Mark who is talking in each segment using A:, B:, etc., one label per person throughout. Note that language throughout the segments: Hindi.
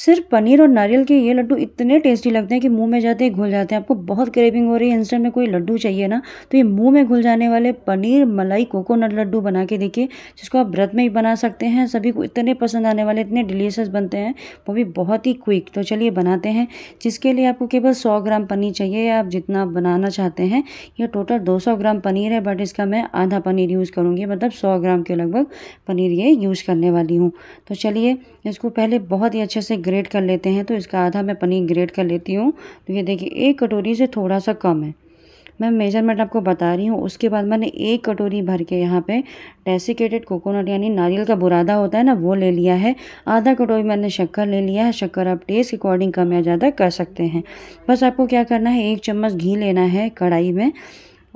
A: सिर्फ पनीर और नारियल के ये लड्डू इतने टेस्टी लगते हैं कि मुंह में जाते ही घुल जाते हैं आपको बहुत क्रेविंग हो रही है इंस्टेंट में कोई लड्डू चाहिए ना तो ये मुंह में घुल जाने वाले पनीर मलाई कोकोनट लड्डू बना के देखिए जिसको आप व्रत में भी बना सकते हैं सभी को इतने पसंद आने वाले इतने डिलीशियस बनते हैं वो भी बहुत ही क्विक तो चलिए बनाते हैं जिसके लिए आपको केवल सौ ग्राम पनीर चाहिए या आप जितना बनाना चाहते हैं यह टोटल दो ग्राम पनीर है बट इसका मैं आधा पनीर यूज़ करूँगी मतलब सौ ग्राम के लगभग पनीर ये यूज़ करने वाली हूँ तो चलिए इसको पहले बहुत ही अच्छे से ग्रेट कर लेते हैं तो इसका आधा मैं पनीर ग्रेट कर लेती हूँ तो ये देखिए एक कटोरी से थोड़ा सा कम है मैं मेजरमेंट आपको बता रही हूँ उसके बाद मैंने एक कटोरी भर के यहाँ पे डेसिकेटेड कोकोनट यानी नारियल का बुरादा होता है ना वो ले लिया है आधा कटोरी मैंने शक्कर ले लिया है शक्कर आप टेस्ट अकॉर्डिंग कम या ज़्यादा कर सकते हैं बस आपको क्या करना है एक चम्मच घी लेना है कढ़ाई में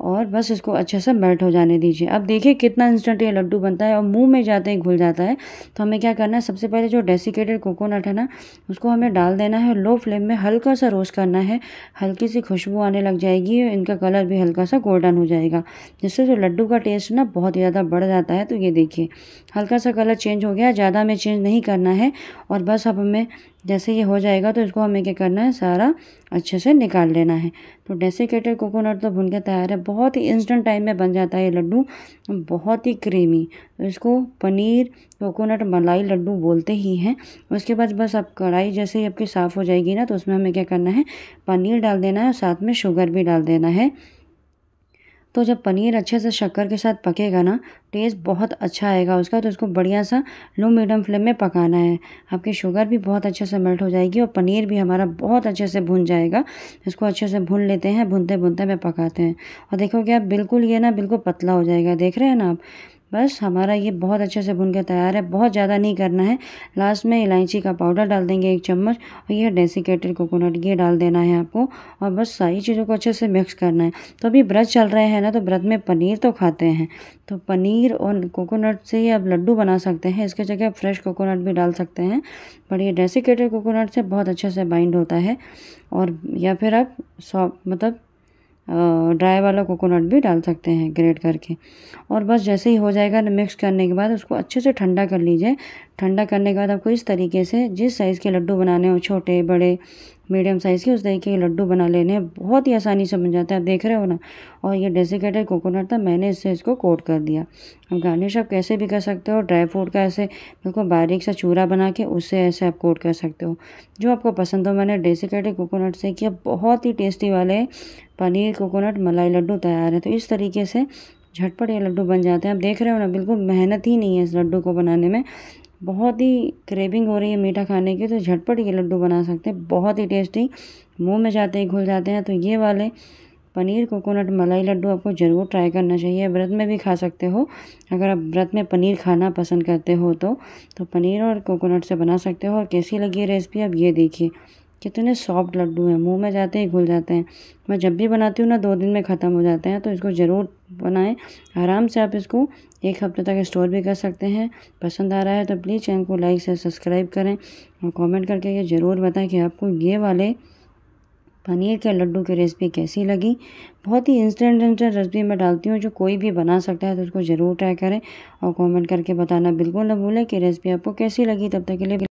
A: और बस इसको अच्छे से मेल्ट हो जाने दीजिए अब देखिए कितना इंस्टेंट ये लड्डू बनता है और मुंह में जाते ही घुल जाता है तो हमें क्या करना है सबसे पहले जो डेसिकेटेड कोकोनट है ना उसको हमें डाल देना है लो फ्लेम में हल्का सा रोस्ट करना है हल्की सी खुशबू आने लग जाएगी और इनका कलर भी हल्का सा गोल्डन हो जाएगा जिससे जो लड्डू का टेस्ट ना बहुत ज़्यादा बढ़ जाता है तो ये देखिए हल्का सा कलर चेंज हो गया ज़्यादा हमें चेंज नहीं करना है और बस अब हमें जैसे ये हो जाएगा तो इसको हमें क्या करना है सारा अच्छे से निकाल लेना है तो डेसिकेटेड कोकोनट तो भून के तैयार है बहुत ही इंस्टेंट टाइम में बन जाता है ये लड्डू बहुत ही क्रीमी तो इसको पनीर कोकोनट मलाई लड्डू बोलते ही हैं उसके बाद बस अब कढ़ाई जैसे ही आपकी साफ़ हो जाएगी ना तो उसमें हमें क्या करना है पनीर डाल देना है और साथ में शुगर भी डाल देना है तो जब पनीर अच्छे से शक्कर के साथ पकेगा ना टेस्ट बहुत अच्छा आएगा उसका तो उसको बढ़िया सा लो मीडियम फ्लेम में पकाना है आपकी शुगर भी बहुत अच्छे से मेल्ट हो जाएगी और पनीर भी हमारा बहुत अच्छे से भुन जाएगा इसको अच्छे से भून लेते हैं भुनते भूनते में पकाते हैं और देखोगे आप बिल्कुल ये ना बिल्कुल पतला हो जाएगा देख रहे हैं ना आप बस हमारा ये बहुत अच्छे से भुन के तैयार है बहुत ज़्यादा नहीं करना है लास्ट में इलायची का पाउडर डाल देंगे एक चम्मच और ये डेसिकेटेड कोकोनट ये डाल देना है आपको और बस सारी चीज़ों को अच्छे से मिक्स करना है तो अभी व्रत चल रहे हैं ना तो व्रत में पनीर तो खाते हैं तो पनीर और कोकोनट से ही आप लड्डू बना सकते हैं इसके जगह फ्रेश कोकोनट भी डाल सकते हैं पर ये डेसिकेटेड कोकोनट से बहुत अच्छे से बाइंड होता है और या फिर आप सॉ मतलब ड्राई वाला कोकोनट भी डाल सकते हैं ग्रेट करके और बस जैसे ही हो जाएगा मिक्स करने के बाद उसको अच्छे से ठंडा कर लीजिए ठंडा करने के बाद आपको इस तरीके से जिस साइज़ के लड्डू बनाने हो छोटे बड़े मीडियम साइज़ के उस तरीके के लड्डू बना लेने बहुत ही आसानी से बन जाता है आप देख रहे हो ना और ये डेसिकेटेड कोकोनट था मैंने इससे इसको कोट कर दिया अब गार्निश आप कैसे भी कर सकते हो ड्राई फ्रूट का ऐसे बिल्कुल बारीक सा चूरा बना के उससे ऐसे आप कोट कर सकते हो जो आपको पसंद हो मैंने डेसिकेटेड कोकोनट से किया बहुत ही टेस्टी वाले पनीर कोकोनट मलाई लड्डू तैयार है तो इस तरीके से झटपट ये लड्डू बन जाते हैं आप देख रहे हो ना बिल्कुल मेहनत ही नहीं है इस लड्डू को बनाने में बहुत ही क्रेविंग हो रही है मीठा खाने की तो झटपट ये लड्डू बना सकते हैं बहुत ही टेस्टी मुंह में जाते ही घुल जाते हैं तो ये वाले पनीर कोकोनट मलाई लड्डू आपको ज़रूर ट्राई करना चाहिए व्रत में भी खा सकते हो अगर आप व्रत में पनीर खाना पसंद करते हो तो तो पनीर और कोकोनट से बना सकते हो और कैसी लगी रेसिपी आप ये देखिए कितने सॉफ्ट लड्डू हैं मुंह में जाते ही घुल जाते हैं मैं जब भी बनाती हूँ ना दो दिन में ख़त्म हो जाते हैं तो इसको ज़रूर बनाएं आराम से आप इसको एक हफ्ते तक स्टोर भी कर सकते हैं पसंद आ रहा है तो प्लीज़ चैनल को लाइक से सब्सक्राइब करें और कमेंट करके ये ज़रूर बताएं कि आपको ये वाले पनीर के लड्डू की रेसिपी कैसी लगी बहुत ही इंस्टेंट इंस्टेंट रेसिपी मैं डालती हूँ जो कोई भी बना सकता है तो उसको ज़रूर ट्राई करें और कमेंट करके बताना बिल्कुल ना भूलें कि रेसिपी आपको कैसी लगी तब तक के लिए